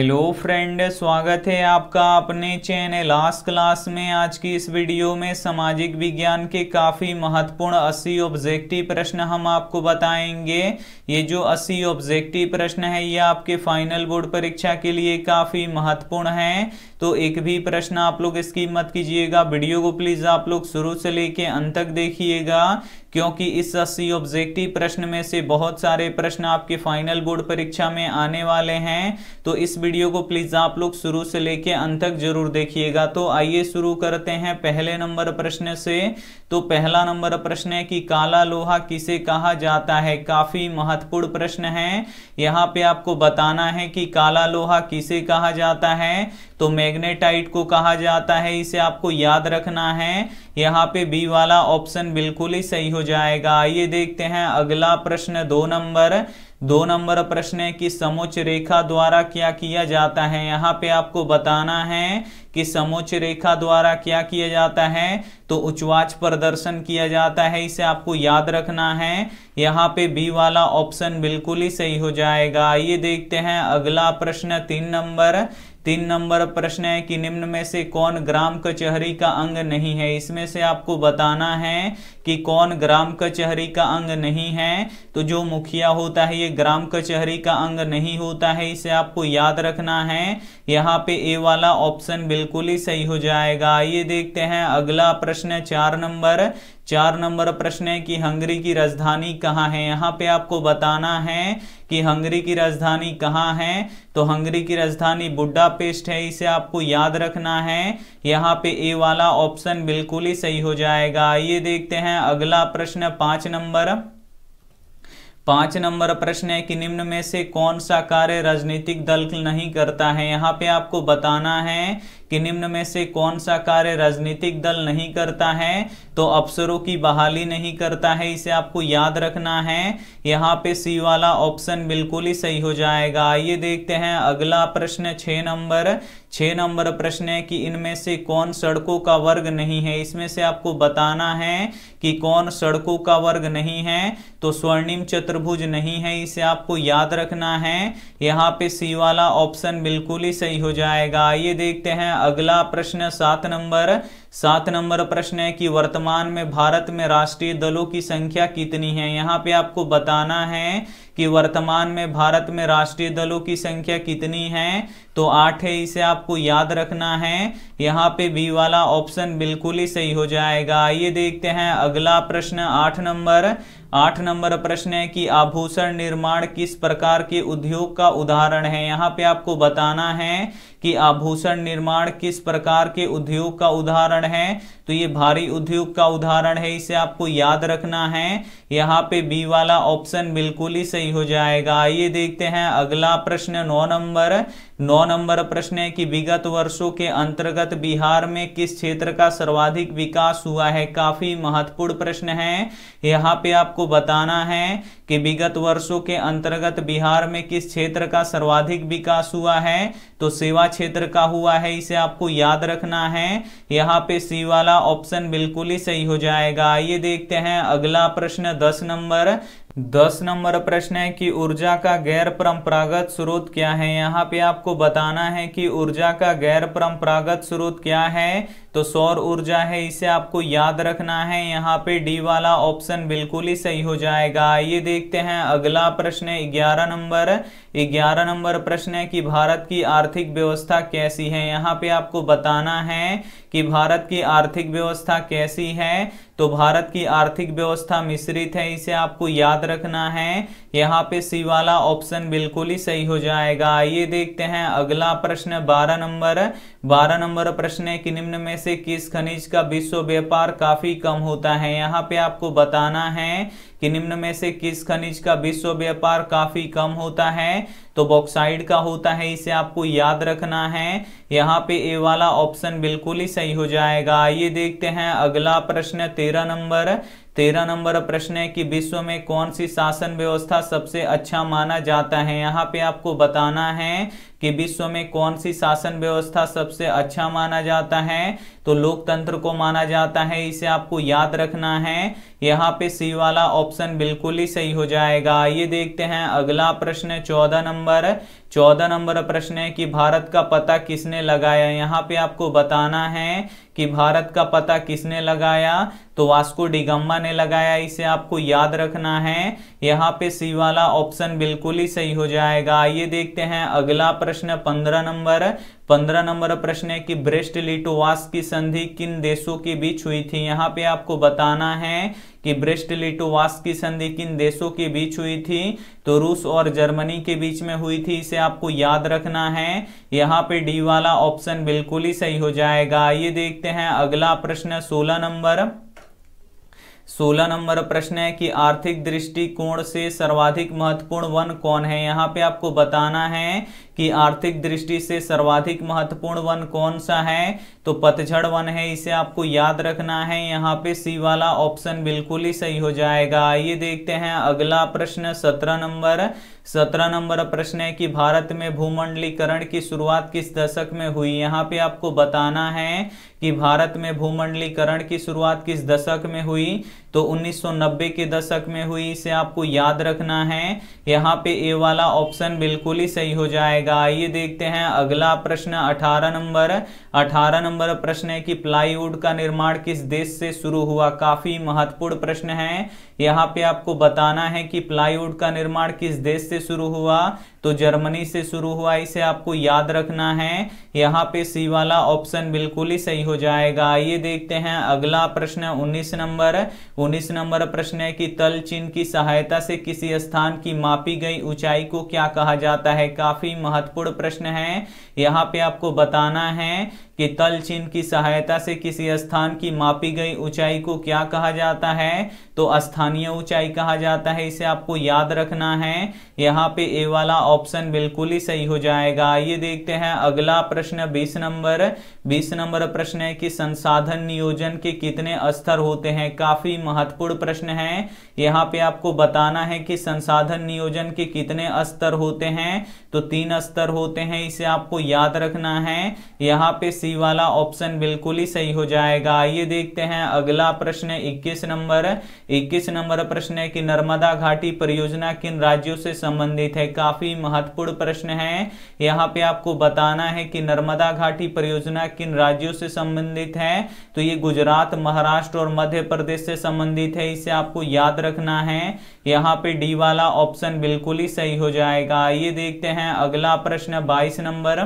hello friend स्वागत है आपका अपने चैनल लास्ट क्लास में आज की इस वीडियो में सामाजिक विज्ञान के काफ़ी महत्वपूर्ण 80 ऑब्जेक्टिव प्रश्न हम आपको बताएंगे ये जो 80 ऑब्जेक्टिव प्रश्न है ये आपके फाइनल बोर्ड परीक्षा के लिए काफ़ी महत्वपूर्ण है तो एक भी प्रश्न आप लोग इसकी मत कीजिएगा वीडियो को प्लीज़ आप लोग शुरू से लेके अंत तक देखिएगा क्योंकि इस अस्सी ऑब्जेक्टिव प्रश्न में से बहुत सारे प्रश्न आपके फाइनल बोर्ड परीक्षा में आने वाले हैं तो इस वीडियो को प्लीज आप लोग शुरू से लेके अंत तक जरूर देखिएगा तो आइए शुरू करते हैं पहले नंबर प्रश्न से तो पहला नंबर प्रश्न है कि काला लोहा किसे कहा जाता है काफी महत्वपूर्ण प्रश्न है यहाँ पे आपको बताना है कि काला लोहा किसे कहा जाता है तो मैग्नेटाइट को कहा जाता है इसे आपको याद रखना है यहाँ पे बी वाला ऑप्शन बिल्कुल ही सही हो जाएगा आइए देखते हैं अगला प्रश्न दो नंबर दो नंबर प्रश्न है कि समोच्च रेखा द्वारा क्या किया जाता है यहाँ पे आपको बताना है कि समोच्च रेखा द्वारा क्या किया जाता है तो उच्चवाच प्रदर्शन किया जाता है इसे आपको याद रखना है यहाँ पे बी वाला ऑप्शन बिल्कुल ही सही हो जाएगा आइए देखते हैं अगला प्रश्न तीन नंबर तीन नंबर प्रश्न है कि निम्न में से कौन ग्राम कचहरी का अंग नहीं है इसमें से आपको बताना है कि कौन ग्राम कचहरी का अंग नहीं है तो जो मुखिया होता है ये ग्राम कचहरी का अंग नहीं होता है इसे आपको याद रखना है यहाँ पे ए वाला ऑप्शन बिल्कुल ही सही हो जाएगा आइए देखते हैं अगला प्रश्न है चार नंबर चार नंबर प्रश्न है कि हंगरी की राजधानी कहाँ है यहाँ पे आपको बताना है कि हंगरी की राजधानी कहाँ है तो हंगरी की राजधानी बुड्डापेस्ट है इसे आपको याद रखना है यहाँ पे ए वाला ऑप्शन बिल्कुल ही सही हो जाएगा आइए देखते हैं अगला प्रश्न पांच नंबर पांच नंबर प्रश्न है कि निम्न में से कौन सा कार्य राजनीतिक दल नहीं करता है यहाँ पे आपको बताना है कि निम्न में से कौन सा कार्य राजनीतिक दल नहीं करता है तो अफसरों की बहाली नहीं करता है इसे आपको याद रखना है यहाँ पे सी वाला ऑप्शन बिल्कुल ही सही हो जाएगा आइए देखते हैं अगला प्रश्न छ नंबर छ नंबर प्रश्न है कि इनमें से कौन सड़कों का वर्ग नहीं है इसमें से आपको बताना है कि कौन सड़कों का वर्ग नहीं है तो स्वर्णिम चतुर्भुज नहीं है इसे आपको याद रखना है यहाँ पे सी वाला ऑप्शन बिल्कुल ही सही हो जाएगा आइए देखते हैं अगला प्रश्न सात नंबर सात नंबर प्रश्न है कि वर्तमान में भारत में राष्ट्रीय दलों की संख्या कितनी है यहाँ पे आपको बताना है कि वर्तमान में भारत में राष्ट्रीय दलों की संख्या कितनी है तो आठ है इसे आपको याद रखना है यहाँ पे बी वाला ऑप्शन बिल्कुल ही सही हो जाएगा आइए देखते हैं अगला प्रश्न आठ नंबर आठ नंबर प्रश्न है कि आभूषण निर्माण किस प्रकार के उद्योग का उदाहरण है यहाँ पे आपको बताना है कि आभूषण निर्माण किस प्रकार के उद्योग का उदाहरण है तो ये भारी उद्योग का उदाहरण है इसे आपको याद रखना है यहाँ पे बी वाला ऑप्शन बिल्कुल ही सही हो जाएगा आइए देखते हैं अगला प्रश्न नौ नंबर नौ नंबर प्रश्न है कि विगत वर्षों के अंतर्गत बिहार में किस क्षेत्र का सर्वाधिक विकास हुआ है काफी महत्वपूर्ण प्रश्न है यहाँ पे आपको बताना है कि विगत वर्षों के अंतर्गत बिहार में किस क्षेत्र का सर्वाधिक विकास हुआ है तो सेवा क्षेत्र का हुआ है इसे आपको याद रखना है यहाँ पे सी वाला ऑप्शन बिल्कुल ही सही हो जाएगा आइए देखते हैं अगला प्रश्न दस नंबर दस नंबर प्रश्न है कि ऊर्जा का गैर परंपरागत स्रोत क्या है यहाँ पे आपको बताना है कि ऊर्जा का गैर परंपरागत स्रोत क्या है तो सौर ऊर्जा है इसे आपको याद रखना है यहाँ पे डी वाला ऑप्शन बिल्कुल ही सही हो जाएगा ये देखते हैं अगला प्रश्न ग्यारह नंबर ग्यारह नंबर प्रश्न है कि भारत की आर्थिक व्यवस्था कैसी है यहाँ पे आपको बताना है कि भारत की आर्थिक व्यवस्था कैसी है तो भारत की आर्थिक व्यवस्था मिश्रित है इसे आपको याद रखना है यहाँ पे सी वाला ऑप्शन बिल्कुल ही सही हो जाएगा ये देखते हैं अगला प्रश्न बारह नंबर बारह नंबर प्रश्न है कि निम्न में से किस खनिज का विश्व व्यापार काफी कम होता है यहाँ पे आपको बताना है कि निम्न में से किस खनिज का विश्व व्यापार काफी कम होता है तो बॉक्साइड का होता है इसे आपको याद रखना है यहाँ पे ए वाला ऑप्शन बिल्कुल ही सही हो जाएगा आइए देखते हैं अगला प्रश्न तेरह नंबर तेरह नंबर प्रश्न है कि विश्व में कौन सी शासन व्यवस्था सबसे अच्छा माना जाता है यहाँ पे आपको बताना है कि विश्व में कौन सी शासन व्यवस्था सबसे अच्छा माना जाता है तो लोकतंत्र को माना जाता है इसे आपको याद रखना है यहाँ पे सी वाला ऑप्शन बिल्कुल ही सही हो जाएगा ये देखते हैं अगला प्रश्न चौदह नंबर चौदह नंबर प्रश्न है कि भारत का पता किसने लगाया यहाँ पे आपको बताना है कि भारत का पता किसने लगाया तो वास्को डिगम्मा ने लगाया इसे आपको याद रखना है यहाँ पे सी वाला ऑप्शन बिल्कुल ही सही हो जाएगा आइए देखते हैं अगला प्रश्न पंद्रह नंबर पंद्रह नंबर प्रश्न है कि ब्रेस्ट लिटोवास की संधि किन देशों के बीच हुई थी यहाँ पे आपको बताना है कि ब्रेस्ट लिटोवास की संधि किन देशों के बीच हुई थी तो रूस और जर्मनी के बीच में हुई थी इसे आपको याद रखना है यहाँ पे डी वाला ऑप्शन बिल्कुल ही सही हो जाएगा आइए देखते हैं अगला प्रश्न सोलह नंबर सोलह नंबर प्रश्न है कि आर्थिक दृष्टिकोण से सर्वाधिक महत्वपूर्ण वन कौन है यहाँ पे आपको बताना है कि आर्थिक दृष्टि से सर्वाधिक महत्वपूर्ण वन कौन सा है तो पतझड़ वन है इसे आपको याद रखना है यहाँ पे सी वाला ऑप्शन बिल्कुल ही सही हो जाएगा आइए देखते हैं अगला प्रश्न सत्रह नंबर सत्रह नंबर प्रश्न है कि भारत में भूमंडलीकरण की शुरुआत किस दशक में हुई यहाँ पे आपको बताना है कि भारत में भूमंडलीकरण की शुरुआत किस दशक में हुई तो 1990 के दशक में हुई इसे आपको याद रखना है यहाँ पे ए वाला ऑप्शन बिल्कुल ही सही हो जाएगा आइए देखते हैं अगला प्रश्न 18 नंबर 18 नंबर प्रश्न है कि प्लाईवुड का निर्माण किस देश से शुरू हुआ काफी महत्वपूर्ण प्रश्न है यहाँ पे आपको बताना है कि प्लाईवुड का निर्माण किस देश से शुरू हुआ तो जर्मनी से शुरू हुआ इसे आपको याद रखना है यहाँ पे सी वाला ऑप्शन बिल्कुल ही सही हो जाएगा आइए देखते हैं अगला प्रश्न 19 नंबर उन्नीस नंबर प्रश्न है कि तल चिन्ह की सहायता से किसी स्थान की मापी गई ऊंचाई को क्या कहा जाता है काफी महत्वपूर्ण प्रश्न है यहाँ पे आपको बताना है कि तल चिन्ह की सहायता से किसी स्थान की मापी गई ऊंचाई को क्या कहा जाता है तो स्थानीय ऊंचाई कहा जाता है इसे आपको याद रखना है यहाँ पे ए वाला ऑप्शन बिल्कुल ही सही हो जाएगा आइए देखते हैं अगला प्रश्न 20 नंबर 20 नंबर प्रश्न है कि संसाधन नियोजन के कितने स्तर होते हैं काफी महत्वपूर्ण प्रश्न है यहाँ पे आपको बताना है कि संसाधन नियोजन के कितने स्तर होते हैं तो तीन स्तर होते हैं इसे आपको याद रखना है यहाँ पे सी वाला ऑप्शन बिल्कुल ही सही हो जाएगा आइए देखते हैं अगला प्रश्न 21 नंबर 21 नंबर प्रश्न है कि नर्मदा घाटी परियोजना किन राज्यों से संबंधित है काफी महत्वपूर्ण प्रश्न है यहाँ पे आपको बताना है कि नर्मदा घाटी परियोजना किन राज्यों से संबंधित है तो ये गुजरात महाराष्ट्र और मध्य प्रदेश से संबंधित है इसे आपको याद रखना है यहाँ पे डी वाला ऑप्शन बिल्कुल ही सही हो जाएगा आइए देखते हैं अगला प्रश्न 22 नंबर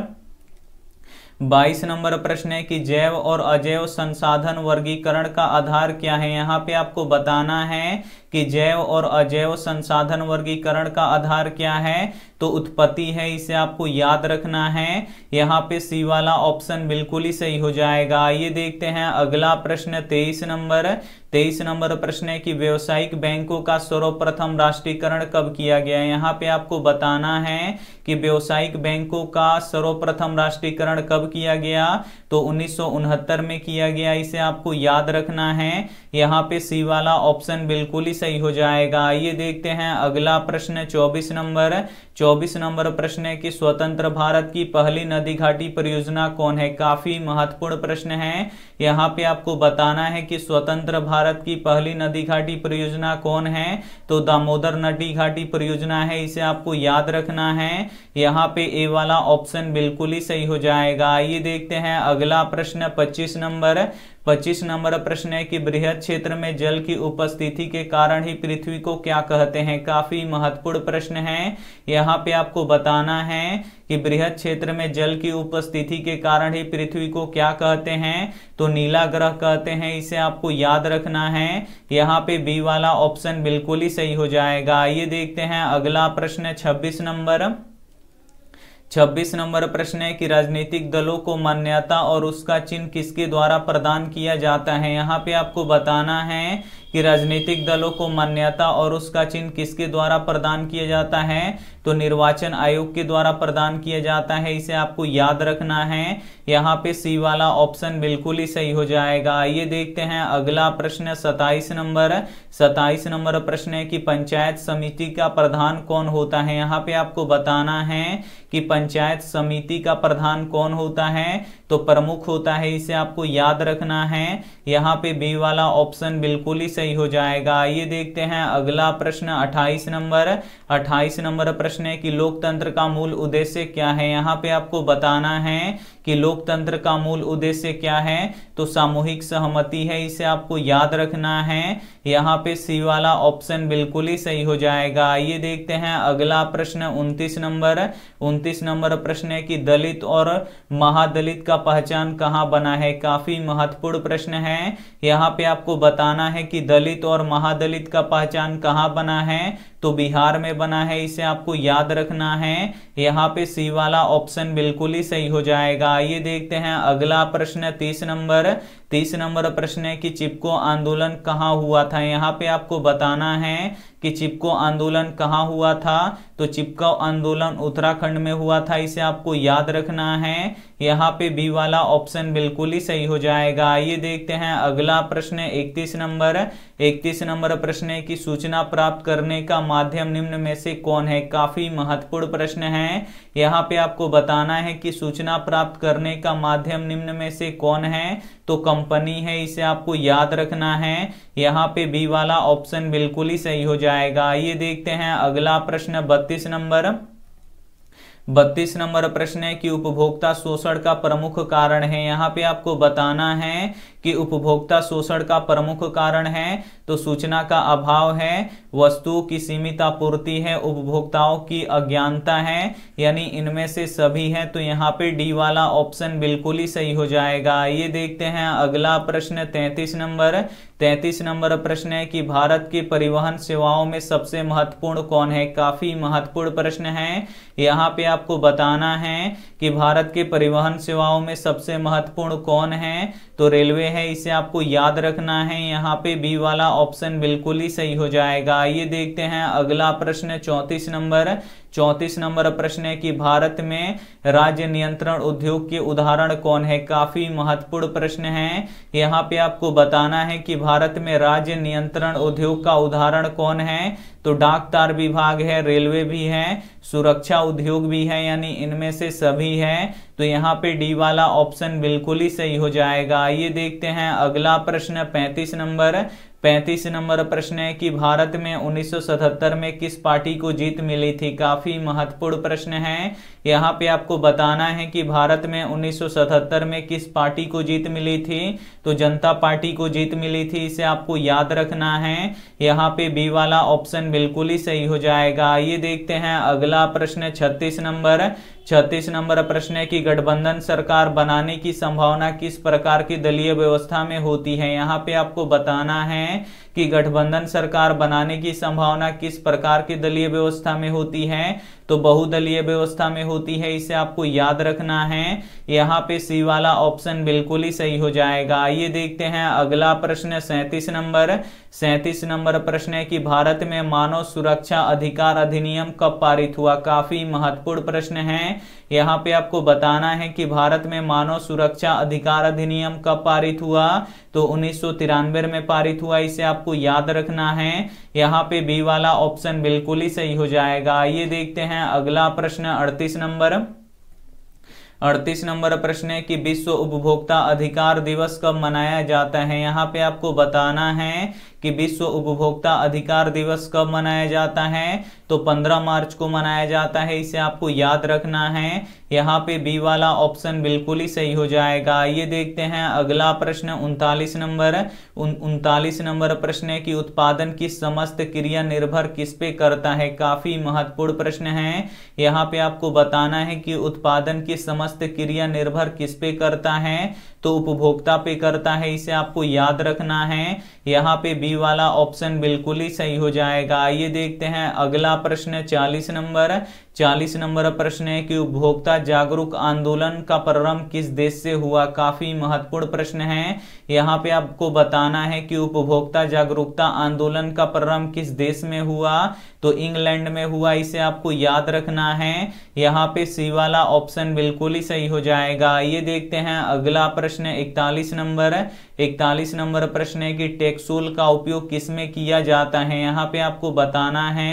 बाईस नंबर प्रश्न है कि जैव और अजैव संसाधन वर्गीकरण का आधार क्या है यहाँ पे आपको बताना है कि जैव और अजैव संसाधन वर्गीकरण का आधार क्या है तो उत्पत्ति है इसे आपको याद रखना है यहाँ पे सी वाला ऑप्शन बिल्कुल ही सही हो जाएगा आइए देखते हैं अगला प्रश्न तेईस नंबर तेईस नंबर प्रश्न है कि व्यवसायिक बैंकों का सर्वप्रथम राष्ट्रीयकरण कब किया गया यहाँ पे आपको बताना है कि व्यवसायिक बैंकों का सर्वप्रथम राष्ट्रीयकरण कब किया गया तो उन्नीस में किया गया इसे आपको याद रखना है यहाँ पे सी वाला ऑप्शन बिल्कुल ही सही हो जाएगा आइए देखते हैं अगला प्रश्न चौबीस नंबर है चौबीस नंबर प्रश्न है कि स्वतंत्र भारत की पहली नदी घाटी परियोजना कौन है काफी महत्वपूर्ण प्रश्न है यहाँ पे आपको बताना है कि स्वतंत्र भारत की पहली नदी घाटी परियोजना कौन है तो दामोदर नदी घाटी परियोजना है इसे आपको याद रखना है यहाँ पे ए वाला ऑप्शन बिल्कुल ही सही हो जाएगा आइए देखते हैं अगला प्रश्न पच्चीस नंबर पच्चीस नंबर प्रश्न है कि बृहद क्षेत्र में जल की उपस्थिति के कारण ही पृथ्वी को क्या कहते हैं काफी महत्वपूर्ण प्रश्न है यहाँ पे आपको बताना है कि बृहद क्षेत्र में जल की उपस्थिति के कारण ही पृथ्वी को क्या कहते हैं तो नीला ग्रह कहते हैं इसे आपको याद रखना है यहाँ पे बी वाला ऑप्शन बिल्कुल ही सही हो जाएगा आइए देखते हैं अगला प्रश्न छब्बीस नंबर छब्बीस नंबर प्रश्न है कि राजनीतिक दलों को मान्यता और उसका चिन्ह किसके द्वारा प्रदान किया जाता है यहाँ पे आपको बताना है कि राजनीतिक दलों को मान्यता और उसका चिन्ह किसके द्वारा प्रदान किया जाता है तो निर्वाचन आयोग के द्वारा प्रदान किया जाता है इसे आपको याद रखना है यहाँ पे सी वाला ऑप्शन बिल्कुल ही सही हो जाएगा आइए देखते हैं अगला प्रश्न सताइस नंबर सताइस नंबर प्रश्न है कि पंचायत समिति का प्रधान कौन होता है यहाँ पे आपको बताना है कि पंचायत समिति का प्रधान कौन होता है तो प्रमुख होता है इसे आपको याद रखना है यहाँ पे बी वाला ऑप्शन बिल्कुल ही सही हो जाएगा ये देखते हैं अगला प्रश्न 28 नंबर 28 नंबर प्रश्न है कि लोकतंत्र का मूल उद्देश्य क्या है यहाँ पे आपको बताना है कि लोकतंत्र का मूल उद्देश्य क्या है तो सामूहिक सहमति है इसे आपको याद रखना है यहाँ पे सी वाला ऑप्शन बिल्कुल ही सही हो जाएगा ये देखते हैं अगला प्रश्न 29 नंबर 29 नंबर प्रश्न है कि दलित और महादलित का पहचान कहाँ बना है काफी महत्वपूर्ण प्रश्न है यहाँ पे आपको बताना है कि दलित और महादलित का पहचान कहाँ बना है तो बिहार में बना है इसे आपको याद रखना है यहाँ पे सी वाला ऑप्शन बिल्कुल ही सही हो जाएगा आइए देखते हैं अगला प्रश्न तीस नंबर तीस नंबर प्रश्न है कि चिपको आंदोलन कहाँ हुआ था यहाँ पे आपको बताना है कि चिपको आंदोलन कहाँ हुआ था तो चिपको आंदोलन उत्तराखंड में हुआ था इसे आपको याद रखना है यहाँ पे बी वाला ऑप्शन बिल्कुल ही सही हो जाएगा आइए देखते हैं अगला प्रश्न इकतीस नंबर इकतीस नंबर प्रश्न है कि सूचना प्राप्त करने का माध्यम निम्न में से कौन है काफी महत्वपूर्ण प्रश्न है यहाँ पे आपको बताना है कि सूचना प्राप्त करने का माध्यम निम्न में से कौन है तो कंपनी है इसे आपको याद रखना है यहाँ पे बी वाला ऑप्शन बिल्कुल ही सही हो जाएगा ये देखते हैं अगला प्रश्न बत्तीस नंबर बत्तीस नंबर प्रश्न है कि उपभोक्ता शोषण का प्रमुख कारण है यहाँ पे आपको बताना है कि उपभोक्ता शोषण का प्रमुख कारण है तो सूचना का अभाव है वस्तु की सीमित आपूर्ति है उपभोक्ताओं की अज्ञानता है यानी इनमें से सभी है तो यहाँ पे डी वाला ऑप्शन बिल्कुल ही सही हो जाएगा ये देखते हैं अगला प्रश्न तैतीस नंबर तैतीस नंबर प्रश्न है कि भारत के परिवहन सेवाओं में सबसे महत्वपूर्ण कौन है काफी महत्वपूर्ण प्रश्न है यहाँ पे आपको बताना है कि भारत के परिवहन सेवाओं में सबसे महत्वपूर्ण कौन है तो रेलवे है इसे आपको याद रखना है यहाँ पे बी वाला ऑप्शन बिल्कुल ही सही हो जाएगा आइए देखते हैं अगला प्रश्न चौंतीस नंबर चौंतीस नंबर प्रश्न है कि भारत में राज्य नियंत्रण उद्योग के उदाहरण कौन है काफी महत्वपूर्ण प्रश्न है यहाँ पे आपको बताना है कि भारत में राज्य नियंत्रण उद्योग का उदाहरण कौन है तो डाक तार विभाग है रेलवे भी है सुरक्षा उद्योग भी है यानी इनमें से सभी है तो यहाँ पे डी वाला ऑप्शन बिल्कुल ही सही हो जाएगा आइए देखते हैं अगला प्रश्न पैंतीस नंबर पैंतीस नंबर प्रश्न है कि भारत में 1977 में किस पार्टी को जीत मिली थी काफी महत्वपूर्ण प्रश्न है यहाँ पे आपको बताना है कि भारत में 1977 में किस पार्टी को जीत मिली थी तो जनता पार्टी को जीत मिली थी इसे आपको याद रखना है यहाँ पे बी वाला ऑप्शन बिल्कुल ही सही हो जाएगा ये देखते हैं अगला प्रश्न छत्तीस नंबर छत्तीस नंबर प्रश्न है कि गठबंधन सरकार बनाने की संभावना किस प्रकार की दलीय व्यवस्था में होती है यहाँ पे आपको बताना है कि गठबंधन सरकार बनाने की संभावना किस प्रकार की दलीय व्यवस्था में होती है तो बहुदलीय व्यवस्था में होती है इसे आपको याद रखना है यहाँ पे सी वाला ऑप्शन बिल्कुल ही सही हो जाएगा आइए देखते हैं अगला प्रश्न सैंतीस नंबर सैतीस नंबर प्रश्न है कि भारत में मानव सुरक्षा अधिकार अधिनियम कब पारित हुआ काफी महत्वपूर्ण प्रश्न है यहाँ पे आपको बताना है कि भारत में मानव सुरक्षा अधिकार अधिनियम कब पारित हुआ तो उन्नीस में पारित हुआ इसे आपको याद रखना है यहाँ पे बी वाला ऑप्शन बिल्कुल ही सही हो जाएगा आइए देखते हैं अगला प्रश्न अड़तीस नंबर अड़तीस नंबर प्रश्न है कि विश्व उपभोक्ता अधिकार दिवस कब मनाया जाता है यहाँ पे आपको बताना है कि विश्व उपभोक्ता अधिकार दिवस कब मनाया जाता है तो 15 मार्च को मनाया जाता है इसे आपको याद रखना है यहाँ पे बी वाला ऑप्शन बिल्कुल ही सही हो जाएगा ये देखते हैं अगला प्रश्न उनतालीस नंबर उनतालीस नंबर प्रश्न है कि उत्पादन की समस्त क्रिया निर्भर किस पे करता है काफी महत्वपूर्ण प्रश्न है यहाँ पे आपको बताना है कि उत्पादन की समस्त क्रिया निर्भर किस पे करता है तो उपभोक्ता पे करता है इसे आपको याद रखना है यहाँ पे बी बी वाला ऑप्शन बिल्कुल ही सही हो जाएगा आइए देखते हैं अगला प्रश्न चालीस नंबर चालीस नंबर प्रश्न है कि उपभोक्ता जागरूक आंदोलन का प्रारंभ किस देश से हुआ काफी महत्वपूर्ण प्रश्न है यहाँ पे आपको बताना है कि उपभोक्ता जागरूकता आंदोलन का प्रारंभ किस देश में हुआ तो इंग्लैंड में हुआ इसे आपको याद रखना है यहाँ पे सी वाला ऑप्शन बिल्कुल ही सही हो जाएगा ये देखते हैं अगला प्रश्न इकतालीस नंबर इकतालीस नंबर प्रश्न है कि टेक्सोल का उपयोग किसमें किया जाता है यहाँ पे आपको बताना है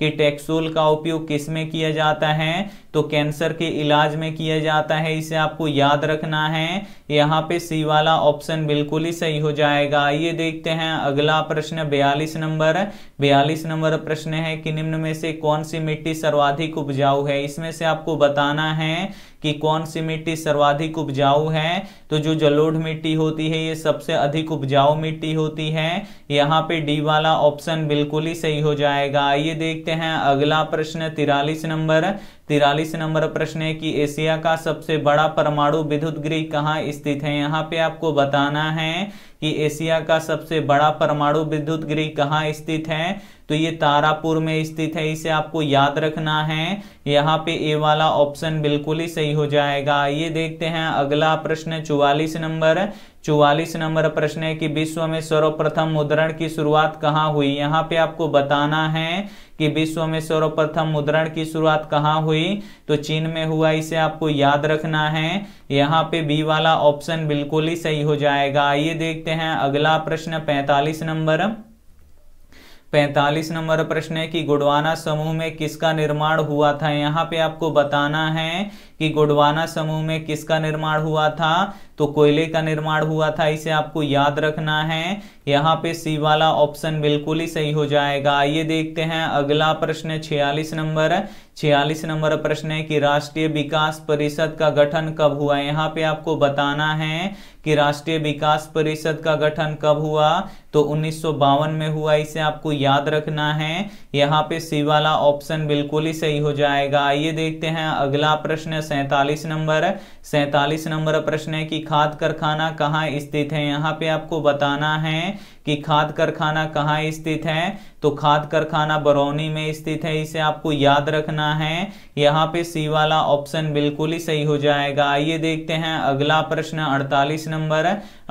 कि टेक्सोल का उपयोग किस में किया जाता है तो कैंसर के इलाज में किया जाता है इसे आपको याद रखना है यहाँ पे सी वाला ऑप्शन बिल्कुल ही सही हो जाएगा आइए देखते हैं अगला प्रश्न बयालीस नंबर बयालीस नंबर प्रश्न है कि निम्न में से कौन सी मिट्टी सर्वाधिक उपजाऊ है इसमें से आपको बताना है कि कौन सी मिट्टी सर्वाधिक उपजाऊ है तो जो जलोढ़ मिट्टी होती है ये सबसे अधिक उपजाऊ मिट्टी होती है यहाँ पे डी वाला ऑप्शन बिल्कुल ही सही हो जाएगा आइए देखते हैं अगला प्रश्न तिरालीस नंबर तिरालीस नंबर प्रश्न है कि एशिया का सबसे बड़ा परमाणु विद्युत गृह कहाँ स्थित है यहाँ पे आपको बताना है कि एशिया का सबसे बड़ा परमाणु विद्युत गृह कहाँ स्थित है तो ये तारापुर में स्थित है इसे आपको याद रखना है यहाँ पे ए वाला ऑप्शन बिल्कुल ही सही हो जाएगा ये देखते हैं अगला प्रश्न चौवालीस नंबर चौवालीस नंबर प्रश्न है कि विश्व में सर्वप्रथम मुद्रण की शुरुआत कहाँ हुई यहाँ पे आपको बताना है कि विश्व में सर्वप्रथम मुद्रण की शुरुआत कहाँ हुई तो चीन में हुआ इसे आपको याद रखना है यहाँ पे बी वाला ऑप्शन बिल्कुल ही सही हो जाएगा आइए देखते हैं अगला प्रश्न पैंतालीस नंबर पैंतालीस नंबर प्रश्न है कि गुडवाना समूह में किसका निर्माण हुआ था यहाँ पे आपको बताना है कि गोडवाना समूह में किसका निर्माण हुआ था तो कोयले का निर्माण हुआ था इसे आपको याद रखना है यहाँ पे सी वाला ऑप्शन बिल्कुल ही सही हो जाएगा आइए देखते हैं अगला प्रश्न छियालीस नंबर छियालीस नंबर प्रश्न है कि राष्ट्रीय विकास परिषद का गठन कब हुआ यहाँ पे आपको बताना है कि राष्ट्रीय विकास परिषद का गठन कब हुआ तो उन्नीस में हुआ इसे आपको याद रखना है यहाँ पे सी वाला ऑप्शन बिल्कुल ही सही हो जाएगा आइए देखते हैं अगला प्रश्न सैंतालीस नंबर है सैतालीस नंबर प्रश्न है कि खाद कारखाना कहाँ स्थित है यहाँ पे आपको बताना है कि खाद कारखाना कहाँ स्थित है तो खाद कारखाना बरौनी में स्थित है इसे आपको याद रखना है यहाँ पे सी वाला ऑप्शन बिल्कुल ही सही हो जाएगा आइए देखते हैं अगला प्रश्न 48 नंबर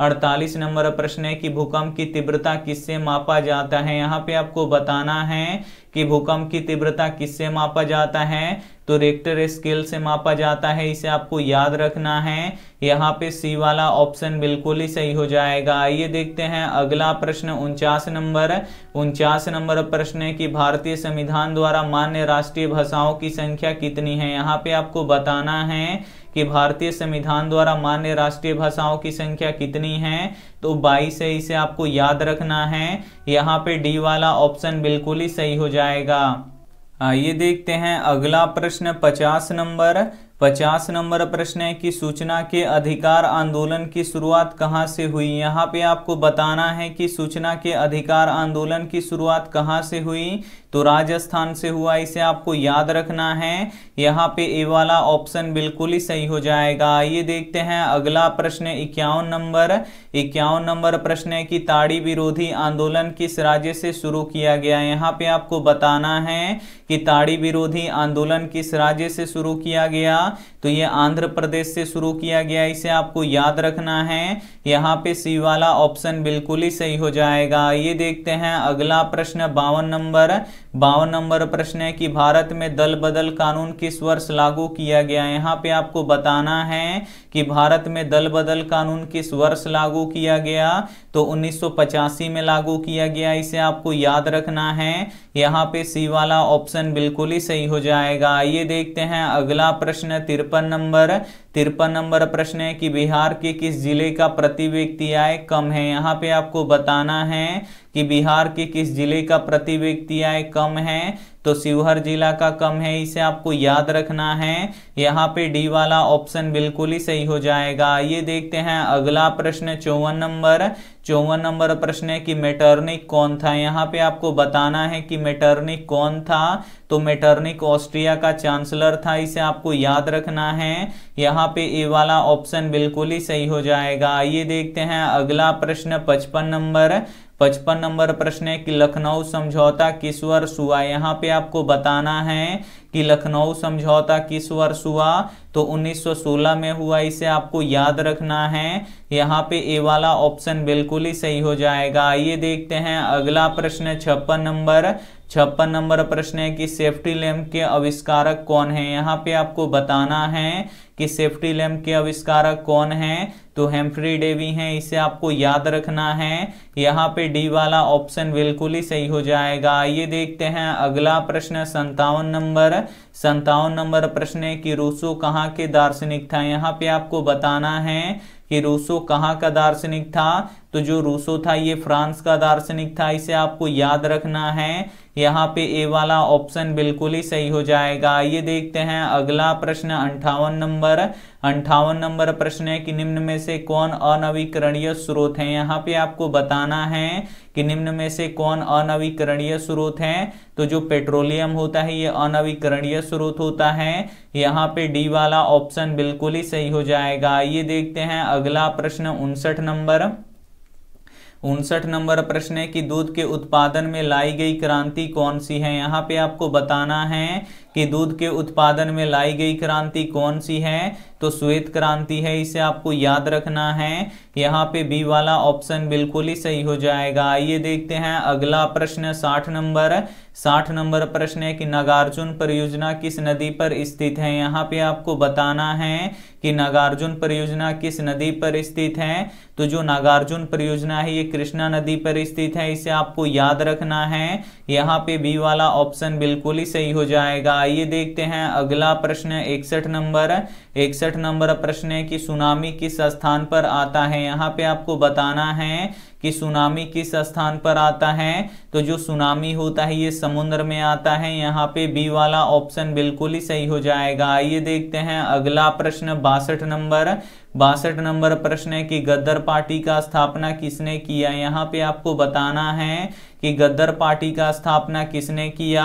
48 नंबर प्रश्न है कि भूकंप की तीव्रता किससे मापा जाता है यहाँ पे आपको बताना है कि भूकंप की तीव्रता किससे मापा जाता है तो रेक्टर स्केल से मापा जाता है इसे आपको याद रखना है यहाँ पे सी वाला ऑप्शन बिल्कुल ही सही हो जाएगा आइए देखते हैं अगला प्रश्न उनचास नंबर उनचास नंबर प्रश्न है कि भारतीय संविधान द्वारा मान्य राष्ट्रीय भाषाओं की संख्या कितनी है यहाँ पे आपको बताना है कि भारतीय संविधान द्वारा मान्य राष्ट्रीय भाषाओं की संख्या कितनी है तो 22 है इसे आपको याद रखना है यहाँ पे डी वाला ऑप्शन बिल्कुल ही सही हो जाएगा आइए देखते हैं अगला प्रश्न 50 नंबर पचास नंबर प्रश्न है कि सूचना के अधिकार आंदोलन की शुरुआत कहाँ से हुई यहाँ पे आपको बताना है कि सूचना के अधिकार आंदोलन की शुरुआत कहाँ से हुई तो राजस्थान से हुआ इसे आपको याद रखना है यहाँ पे ए वाला ऑप्शन बिल्कुल ही सही हो जाएगा ये देखते हैं अगला प्रश्न इक्यावन नंबर इक्यावन नंबर प्रश्न है कि ताड़ी विरोधी आंदोलन किस राज्य से शुरू किया गया यहाँ पे आपको बताना है कि ताड़ी विरोधी आंदोलन किस राज्य से शुरू किया गया तो ये आंध्र प्रदेश से शुरू किया गया इसे आपको याद रखना है यहाँ पे सी वाला ऑप्शन बिल्कुल ही सही हो जाएगा ये देखते हैं अगला प्रश्न बावन नंबर बावन नंबर प्रश्न है कि भारत में दल बदल कानून किस वर्ष लागू किया गया यहाँ पे आपको बताना है कि भारत में दल बदल कानून किस वर्ष लागू किया गया तो उन्नीस में लागू किया गया इसे आपको याद रखना है यहाँ पे सी वाला ऑप्शन बिल्कुल ही सही हो जाएगा ये देखते हैं अगला प्रश्न तिरपन नंबर तिरपन नंबर प्रश्न है कि बिहार के किस जिले का प्रति व्यक्ति आय कम है यहाँ पे आपको बताना है कि बिहार के किस जिले का प्रति व्यक्ति आय कम है तो शिवहर जिला का कम है इसे आपको याद रखना है यहाँ पे डी वाला ऑप्शन बिल्कुल ही सही हो जाएगा ये देखते हैं अगला प्रश्न चौवन नंबर चौवन नंबर प्रश्न है कि मेटर्निक कौन था यहाँ पे आपको बताना है कि मेटर्निक कौन था तो मेटर्निक ऑस्ट्रिया का चांसलर था इसे आपको याद रखना है यहाँ पे ए वाला ऑप्शन बिल्कुल ही सही हो जाएगा ये देखते हैं अगला प्रश्न पचपन नंबर पचपन नंबर प्रश्न है कि लखनऊ समझौता किस वर्ष हुआ यहाँ पे आपको बताना है कि लखनऊ समझौता किस वर्ष हुआ तो 1916 में हुआ इसे आपको याद रखना है यहाँ पे ए वाला ऑप्शन बिल्कुल ही सही हो जाएगा आइए देखते हैं अगला प्रश्न छप्पन नंबर छप्पन नंबर प्रश्न है कि सेफ्टी लैम्प के आविष्कारक कौन है यहाँ पे आपको बताना है कि सेफ्टी लैम्प के आविष्कारक कौन है तो हेम्फ्री डेवी हैं इसे आपको याद रखना है यहाँ पे डी वाला ऑप्शन बिल्कुल ही सही हो जाएगा ये देखते हैं अगला प्रश्न संतावन नंबर संतावन नंबर प्रश्न है कि रूसो कहाँ के दार्शनिक था यहाँ पे आपको बताना है कि रूसो कहाँ का दार्शनिक था तो जो रूसो था ये फ्रांस का दार्शनिक था इसे आपको याद रखना है यहाँ पे ए वाला ऑप्शन बिल्कुल ही सही हो जाएगा ये देखते हैं अगला प्रश्न अंठावन नंबर अंठावन नंबर प्रश्न है कि निम्न में से कौन अनवीकरणीय स्रोत है यहाँ पे आपको बताना है कि निम्न में से कौन अनवीकरणीय स्रोत है तो जो पेट्रोलियम होता है ये अनवीकरणीय स्रोत होता है यहाँ पे डी वाला ऑप्शन बिल्कुल ही सही हो जाएगा ये देखते हैं अगला प्रश्न उनसठ नंबर उनसठ नंबर प्रश्न है कि दूध के उत्पादन में लाई गई क्रांति कौन सी है यहाँ पे आपको बताना है कि दूध के उत्पादन में लाई गई क्रांति कौन सी है तो श्वेत क्रांति है इसे आपको याद रखना है यहाँ पे बी वाला ऑप्शन बिल्कुल ही सही हो जाएगा आइए देखते हैं अगला प्रश्न साठ नंबर साठ नंबर प्रश्न है कि नागार्जुन परियोजना किस नदी पर स्थित है यहाँ पे आपको बताना है कि नागार्जुन परियोजना किस नदी पर स्थित है तो जो नागार्जुन परियोजना है ये कृष्णा नदी पर स्थित है इसे आपको याद रखना है यहाँ पे बी वाला ऑप्शन बिल्कुल ही सही हो जाएगा आइए देखते हैं अगला प्रश्न है इकसठ नंबर इकसठ नंबर प्रश्न है कि सुनामी किस स्थान पर आता है यहाँ पे आपको बताना है कि सुनामी किस स्थान पर आता है तो जो सुनामी होता है ये समुद्र में आता है यहाँ पे बी वाला ऑप्शन बिल्कुल ही सही हो जाएगा आइए देखते हैं अगला प्रश्न बासठ नंबर बासठ नंबर प्रश्न है कि गद्दर पार्टी का स्थापना किसने किया यहाँ पे आपको बताना है कि गद्दर पार्टी का स्थापना किसने किया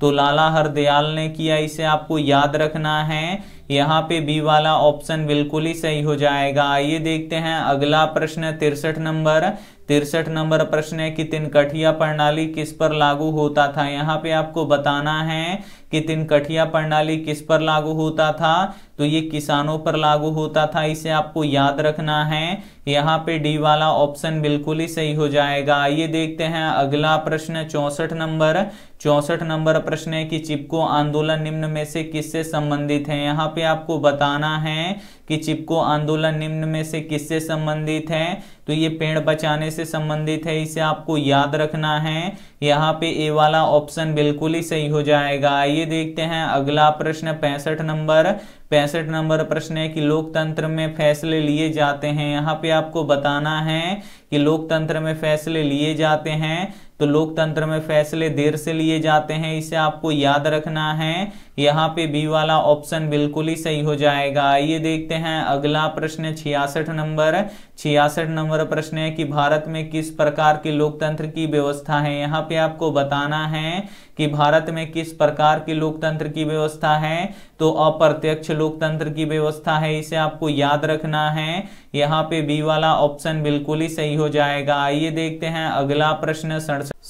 तो लाला हरदयाल ने किया इसे आपको याद रखना है यहाँ पे बी वाला ऑप्शन बिल्कुल ही सही हो जाएगा आइए देखते हैं अगला प्रश्न तिरसठ नंबर तिरसठ नंबर प्रश्न है कि तिनकठिया प्रणाली किस पर लागू होता था यहाँ पे आपको बताना है कि तिनकठिया प्रणाली किस पर लागू होता था तो ये किसानों पर लागू होता था इसे आपको याद रखना है यहाँ पे डी वाला ऑप्शन बिल्कुल ही सही हो जाएगा आइए देखते हैं अगला प्रश्न चौसठ नंबर चौसठ नंबर प्रश्न है कि चिपको आंदोलन निम्न में से किससे संबंधित है यहाँ पे आपको बताना है कि चिपको आंदोलन निम्न में से किससे संबंधित है तो ये पेड़ बचाने से संबंधित है इसे आपको याद रखना है यहाँ पे ए वाला ऑप्शन बिल्कुल ही सही हो जाएगा आइए देखते हैं अगला प्रश्न पैंसठ नंबर पैंसठ नंबर प्रश्न है कि लोकतंत्र में फैसले लिए जाते हैं यहाँ पे आपको बताना है कि लोकतंत्र में फैसले लिए जाते हैं तो लोकतंत्र में फैसले देर से लिए जाते हैं इसे आपको याद रखना है यहाँ पे बी वाला ऑप्शन बिल्कुल ही सही हो जाएगा आइए देखते हैं अगला प्रश्न छियासठ नंबर छियासठ नंबर प्रश्न है कि भारत में किस प्रकार की लोकतंत्र की व्यवस्था है यहाँ पे आपको बताना है कि भारत में किस प्रकार के लोकतंत्र की व्यवस्था है तो अप्रत्यक्ष लोकतंत्र की व्यवस्था है इसे आपको याद रखना है यहाँ पे बी वाला ऑप्शन बिल्कुल ही सही हो जाएगा आइए देखते हैं अगला प्रश्न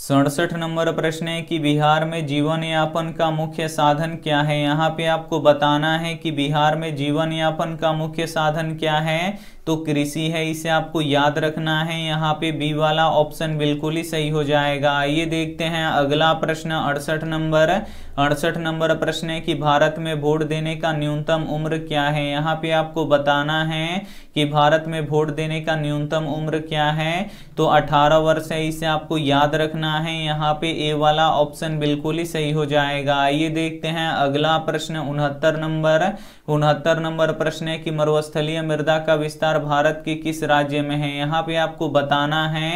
सड़सठ नंबर प्रश्न है कि बिहार में जीवन यापन का मुख्य साधन क्या क्या है यहाँ पे आपको बताना है कि बिहार में जीवन यापन का मुख्य साधन क्या है तो कृषि है इसे आपको याद रखना है यहाँ पे बी वाला ऑप्शन बिल्कुल ही सही हो जाएगा आइए देखते हैं अगला प्रश्न अड़सठ नंबर अड़सठ नंबर प्रश्न है कि भारत में वोट देने का न्यूनतम उम्र क्या है यहाँ पे आपको बताना है कि भारत में वोट देने का न्यूनतम उम्र क्या है तो 18 वर्ष है इसे आपको याद रखना है यहाँ पे ए वाला ऑप्शन बिल्कुल ही सही हो जाएगा आइए देखते हैं अगला प्रश्न उनहत्तर नंबर उनहत्तर नंबर प्रश्न है कि मरुस्थलीय मृदा का विस्तार विहार भारत के किस राज्य में है यहाँ पे आपको बताना है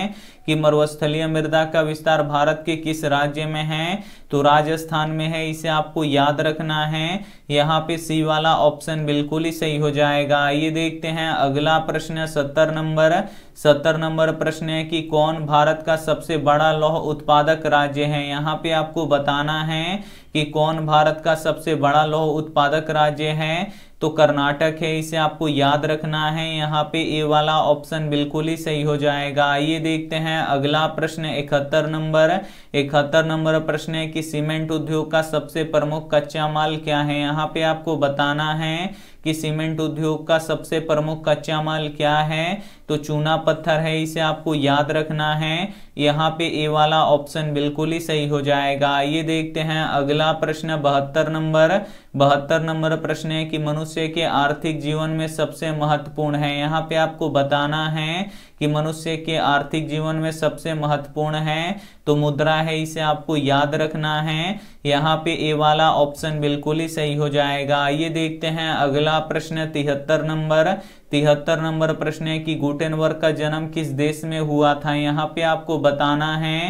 कि मरुस्थलीय मृदा का विस्तार भारत के किस राज्य में है तो राजस्थान में है इसे आपको याद रखना है यहाँ पे सी वाला ऑप्शन बिल्कुल ही सही हो जाएगा ये देखते हैं अगला प्रश्न सत्तर नंबर सत्तर नंबर प्रश्न है कि कौन भारत का सबसे बड़ा लौह उत्पादक राज्य है यहाँ पे आपको बताना है कि कौन भारत का सबसे बड़ा लौह उत्पादक राज्य है तो कर्नाटक है इसे आपको याद रखना है यहाँ पे ए वाला ऑप्शन बिल्कुल ही सही हो जाएगा आइए देखते हैं अगला प्रश्न इकहत्तर नंबर इकहत्तर नंबर प्रश्न है कि सीमेंट उद्योग का सबसे प्रमुख कच्चा माल क्या है यहाँ पे आपको बताना है कि सीमेंट उद्योग का सबसे प्रमुख कच्चा माल क्या है तो चूना पत्थर है इसे आपको याद रखना है यहाँ पे ए वाला ऑप्शन बिल्कुल ही सही हो जाएगा ये देखते हैं अगला प्रश्न बहत्तर नंबर बहत्तर नंबर प्रश्न है कि मनुष्य के आर्थिक जीवन में सबसे महत्वपूर्ण है यहाँ पे आपको बताना है कि मनुष्य के आर्थिक जीवन में सबसे महत्वपूर्ण है तो मुद्रा है इसे आपको याद रखना है यहाँ पे ए वाला ऑप्शन बिल्कुल ही सही हो जाएगा आइए देखते हैं अगला प्रश्न तिहत्तर नंबर तिहत्तर नंबर प्रश्न है कि गुटेनबर्ग का जन्म किस देश में हुआ था यहाँ पे आपको बताना है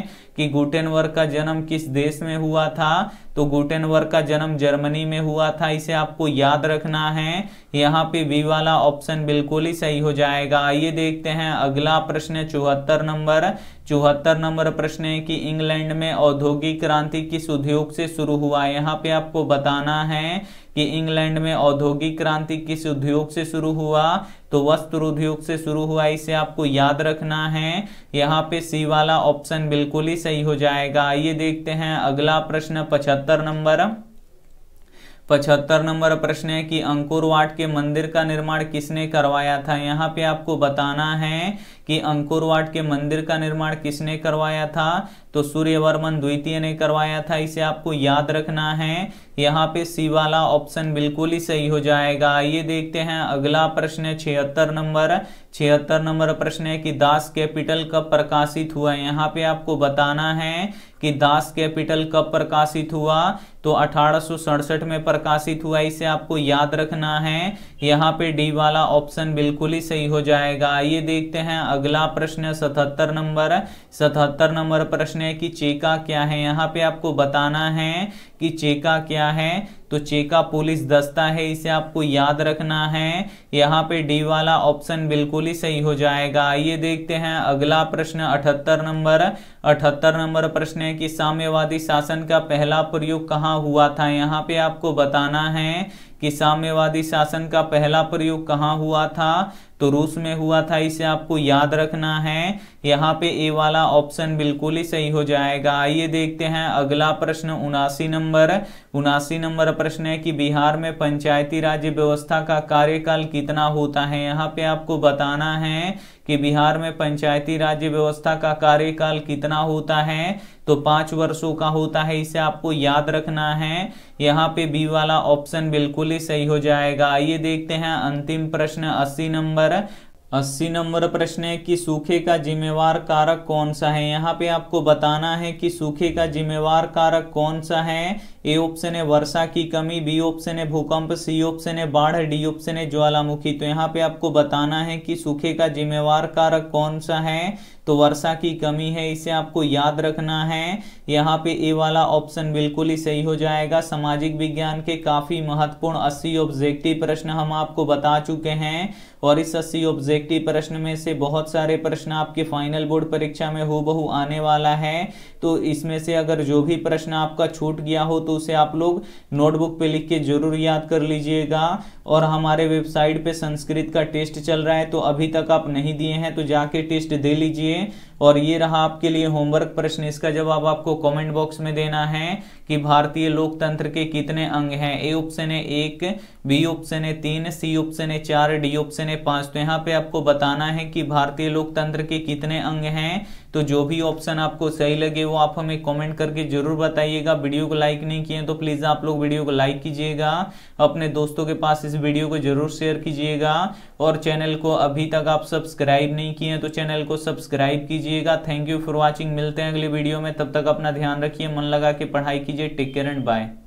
कि गुटेनवर्ग का जन्म किस देश में हुआ था तो गुटेनवर्ग का जन्म जर्मनी में हुआ था इसे आपको याद रखना है यहाँ पे बी वाला ऑप्शन बिल्कुल ही सही हो जाएगा आइए देखते हैं अगला प्रश्न है चौहत्तर नंबर चौहत्तर नंबर प्रश्न है कि इंग्लैंड में औद्योगिक क्रांति किस उद्योग से शुरू हुआ यहाँ पे आपको बताना है कि इंग्लैंड में औद्योगिक क्रांति किस उद्योग से शुरू हुआ तो वस्त्र उद्योग से शुरू हुआ इसे आपको याद रखना है यहाँ पे सी वाला ऑप्शन बिल्कुल ही सही हो जाएगा आइए देखते हैं अगला प्रश्न पचहत्तर नंबर पचहत्तर नंबर प्रश्न है कि अंकुर वाट के मंदिर का निर्माण किसने करवाया था यहाँ पे आपको बताना है कि अंकुरवाट के मंदिर का निर्माण किसने करवाया था तो सूर्यवर्मन द्वितीय ने करवाया था इसे आपको याद रखना है यहाँ पे सी वाला ऑप्शन बिल्कुल ही सही हो जाएगा ये देखते हैं अगला प्रश्न है छिहत्तर नंबर छिहत्तर नंबर प्रश्न है कि दास कैपिटल कब प्रकाशित हुआ यहाँ पे आपको बताना है कि दास कैपिटल कब प्रकाशित हुआ तो अठारह में प्रकाशित हुआ इसे आपको याद रखना है यहाँ पे डी वाला ऑप्शन बिल्कुल ही सही हो जाएगा ये देखते हैं अगला प्रश्न सतहत्तर नंबर सतहत्तर नंबर प्रश्न है कि चेका क्या है यहाँ पे आपको बताना है कि चेका क्या है तो चेका पुलिस दस्ता है इसे आपको याद रखना है यहाँ पे डी वाला ऑप्शन बिल्कुल ही सही हो जाएगा आइए देखते हैं अगला प्रश्न अठहत्तर नंबर अठहत्तर नंबर प्रश्न है कि साम्यवादी शासन का पहला प्रयोग कहाँ हुआ था यहाँ पे आपको बताना है कि साम्यवादी शासन का पहला प्रयोग कहाँ हुआ था तो रूस में हुआ था इसे आपको याद रखना है यहाँ पे ए वाला ऑप्शन बिल्कुल ही सही हो जाएगा आइए देखते हैं अगला प्रश्न उनासी नंबर उनासी नंबर प्रश्न है कि बिहार में पंचायती राज्य व्यवस्था का कार्यकाल कितना होता है यहाँ पे आपको बताना है कि बिहार में पंचायती राज्य व्यवस्था का कार्यकाल कितना होता है तो पांच वर्षों का होता है इसे आपको याद रखना है यहाँ पे बी वाला ऑप्शन बिल्कुल ही सही हो जाएगा आइए देखते हैं अंतिम प्रश्न अस्सी नंबर नंबर अस्सी नंबर प्रश्न है कि सूखे का जिम्मेवार कारक कौन सा है यहाँ पे आपको बताना है कि सूखे का जिम्मेवार कारक कौन सा है ए ऑप्शन है वर्षा की कमी बी ऑप्शन है भूकंप सी ऑप्शन है बाढ़ डी ऑप्शन है ज्वालामुखी तो यहाँ पे आपको बताना है कि सूखे का जिम्मेवार कारक कौन सा है तो वर्षा की कमी है इसे आपको याद रखना है यहाँ पे ए वाला ऑप्शन बिल्कुल ही सही हो जाएगा सामाजिक विज्ञान के काफी महत्वपूर्ण अस्सी ऑब्जेक्टिव प्रश्न हम आपको बता चुके हैं और इस अस्सी ऑब्जेक्टिव प्रश्न में से बहुत सारे प्रश्न आपके फाइनल बोर्ड परीक्षा में हो बहु आने वाला है तो इसमें से अगर जो भी प्रश्न आपका छूट गया हो तो उसे आप लोग नोटबुक पे लिख के जरूर याद कर लीजिएगा और हमारे वेबसाइट पे संस्कृत का टेस्ट चल रहा है तो अभी तक आप नहीं दिए हैं तो जाके टेस्ट दे लीजिए que और ये रहा आपके लिए होमवर्क प्रश्न इसका जवाब आपको कमेंट बॉक्स में देना है कि भारतीय लोकतंत्र के कितने अंग हैं ए ऑप्शन है एक बी ऑप्शन है तीन सी ऑप्शन है चार डी ऑप्शन है पांच तो यहाँ पे आपको बताना है कि भारतीय लोकतंत्र के कितने अंग हैं तो जो भी ऑप्शन आपको सही लगे वो आप हमें कमेंट करके जरूर बताइएगा वीडियो को लाइक नहीं किए तो प्लीज आप लोग वीडियो को लाइक कीजिएगा अपने दोस्तों के पास इस वीडियो को जरूर शेयर कीजिएगा और चैनल को अभी तक आप सब्सक्राइब नहीं किए तो चैनल को सब्सक्राइब कीजिए कीजिएगा थैंक यू फॉर वॉचिंग मिलते हैं अगली वीडियो में तब तक अपना ध्यान रखिए मन लगा के पढ़ाई कीजिए टेक केयर एंड बाय